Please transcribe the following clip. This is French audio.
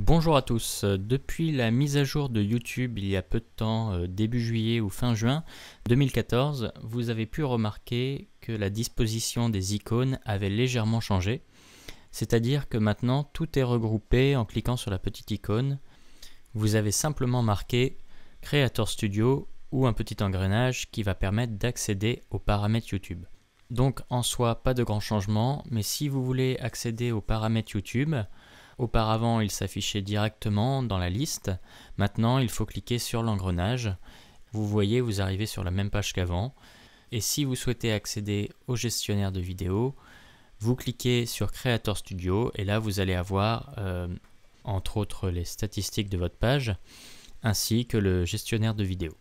Bonjour à tous. Depuis la mise à jour de YouTube il y a peu de temps, euh, début juillet ou fin juin 2014, vous avez pu remarquer que la disposition des icônes avait légèrement changé. C'est-à-dire que maintenant tout est regroupé en cliquant sur la petite icône. Vous avez simplement marqué Creator Studio ou un petit engrenage qui va permettre d'accéder aux paramètres YouTube. Donc en soi, pas de grand changement, mais si vous voulez accéder aux paramètres YouTube, Auparavant, il s'affichait directement dans la liste. Maintenant, il faut cliquer sur l'engrenage. Vous voyez, vous arrivez sur la même page qu'avant. Et si vous souhaitez accéder au gestionnaire de vidéos, vous cliquez sur Creator Studio et là, vous allez avoir, euh, entre autres, les statistiques de votre page ainsi que le gestionnaire de vidéos.